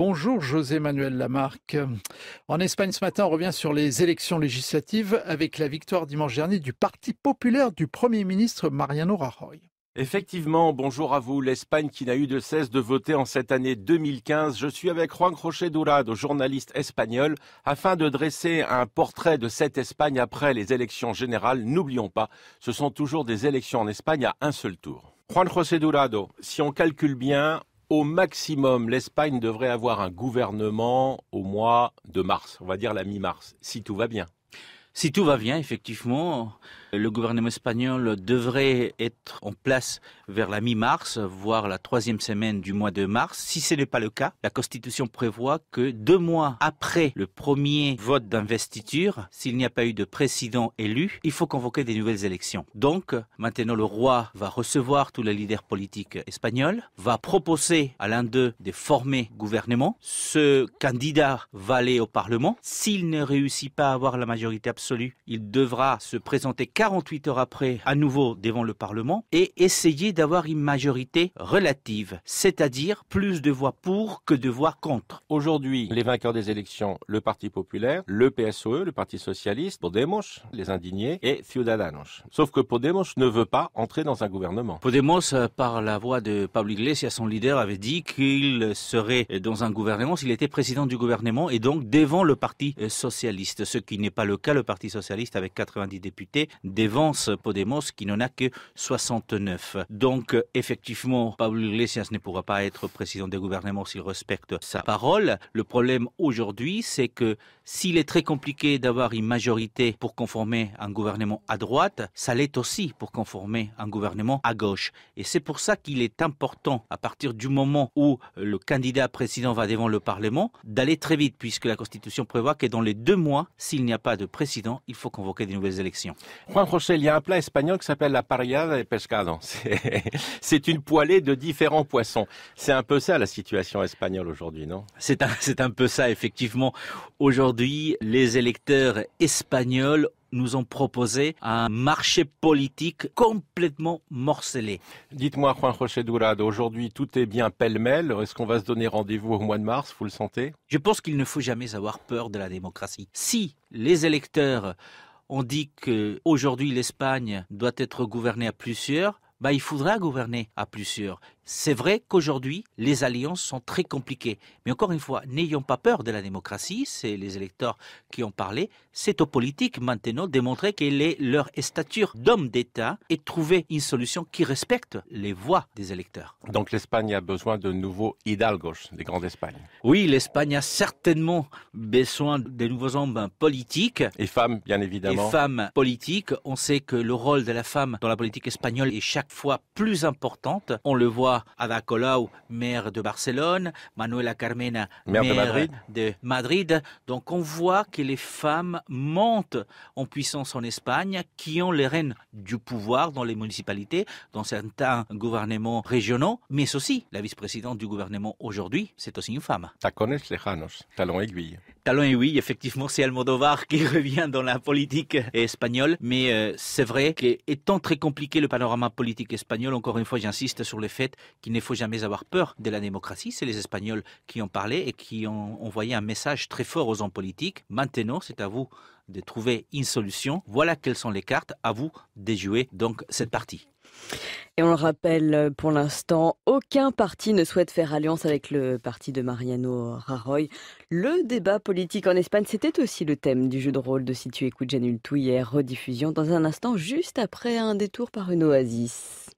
Bonjour José Manuel Lamarck. En Espagne ce matin, on revient sur les élections législatives avec la victoire dimanche dernier du Parti populaire du Premier ministre Mariano Rajoy. Effectivement, bonjour à vous. L'Espagne qui n'a eu de cesse de voter en cette année 2015. Je suis avec Juan José Durado, journaliste espagnol, afin de dresser un portrait de cette Espagne après les élections générales. N'oublions pas, ce sont toujours des élections en Espagne à un seul tour. Juan José Durado, si on calcule bien, au maximum, l'Espagne devrait avoir un gouvernement au mois de mars, on va dire la mi-mars, si tout va bien. Si tout va bien, effectivement, le gouvernement espagnol devrait être en place vers la mi-mars, voire la troisième semaine du mois de mars. Si ce n'est pas le cas, la Constitution prévoit que deux mois après le premier vote d'investiture, s'il n'y a pas eu de président élu, il faut convoquer des nouvelles élections. Donc, maintenant, le roi va recevoir tous les leaders politiques espagnols, va proposer à l'un d'eux de former gouvernement. Ce candidat va aller au Parlement. S'il ne réussit pas à avoir la majorité absolue, il devra se présenter 48 heures après à nouveau devant le Parlement et essayer d'avoir une majorité relative, c'est-à-dire plus de voix pour que de voix contre. Aujourd'hui, les vainqueurs des élections, le Parti populaire, le PSOE, le Parti socialiste, Podemos, les indignés et Ciudadanos. Sauf que Podemos ne veut pas entrer dans un gouvernement. Podemos, euh, par la voix de Pablo Iglesias, son leader, avait dit qu'il serait dans un gouvernement s'il était président du gouvernement et donc devant le Parti euh, socialiste, ce qui n'est pas le cas. Le Parti Parti socialiste avec 90 députés dévance Podemos qui n'en a que 69. Donc effectivement, Pablo Iglesias ne pourra pas être président du gouvernement s'il respecte sa parole. Le problème aujourd'hui, c'est que s'il est très compliqué d'avoir une majorité pour conformer un gouvernement à droite, ça l'est aussi pour conformer un gouvernement à gauche. Et c'est pour ça qu'il est important, à partir du moment où le candidat président va devant le Parlement, d'aller très vite, puisque la Constitution prévoit que dans les deux mois, s'il n'y a pas de président, il faut convoquer des nouvelles élections. Juan José, il y a un plat espagnol qui s'appelle la parrillada de pescado. C'est une poêlée de différents poissons. C'est un peu ça la situation espagnole aujourd'hui, non C'est un, un peu ça, effectivement. Aujourd'hui, les électeurs espagnols nous ont proposé un marché politique complètement morcelé. Dites-moi, Juan José Durado, aujourd'hui tout est bien pêle-mêle. Est-ce qu'on va se donner rendez-vous au mois de mars Vous le sentez Je pense qu'il ne faut jamais avoir peur de la démocratie. Si les électeurs ont dit que aujourd'hui l'Espagne doit être gouvernée à plusieurs, bah, il faudra gouverner à plusieurs. C'est vrai qu'aujourd'hui, les alliances sont très compliquées. Mais encore une fois, n'ayons pas peur de la démocratie, c'est les électeurs qui ont parlé. C'est aux politiques maintenant de démontrer quelle est leur stature d'homme d'État et trouver une solution qui respecte les voix des électeurs. Donc l'Espagne a besoin de nouveaux hidalgos, des grandes Espagnes. Oui, l'Espagne a certainement besoin de nouveaux hommes politiques. Et femmes, bien évidemment. Et femmes politiques. On sait que le rôle de la femme dans la politique espagnole est chaque fois plus importante. On le voit Ada Colau, maire de Barcelone, Manuela Carmena, maire, de, Madrid. de, Donc on voit que les femmes montent en puissance en Espagne, qui ont les rênes du pouvoir dans les municipalités, dans certains gouvernements régionaux, mais aussi la vice-présidente du gouvernement aujourd'hui, c'est aussi une femme. Tacones lejanos, talons aiguilles et oui, effectivement, c'est Almodovar qui revient dans la politique espagnole. Mais euh, c'est vrai qu'étant très compliqué le panorama politique espagnol, encore une fois, j'insiste sur le fait qu'il ne faut jamais avoir peur de la démocratie. C'est les Espagnols qui ont parlé et qui ont envoyé un message très fort aux hommes politiques. Maintenant, c'est à vous de trouver une solution. Voilà quelles sont les cartes. À vous de jouer donc cette partie. Et on le rappelle, euh, pour l'instant, aucun parti ne souhaite faire alliance avec le parti de Mariano Rajoy. Le débat politique en Espagne, c'était aussi le thème du jeu de rôle de Si tu écoutes tout. hier, rediffusion dans un instant, juste après un détour par une oasis.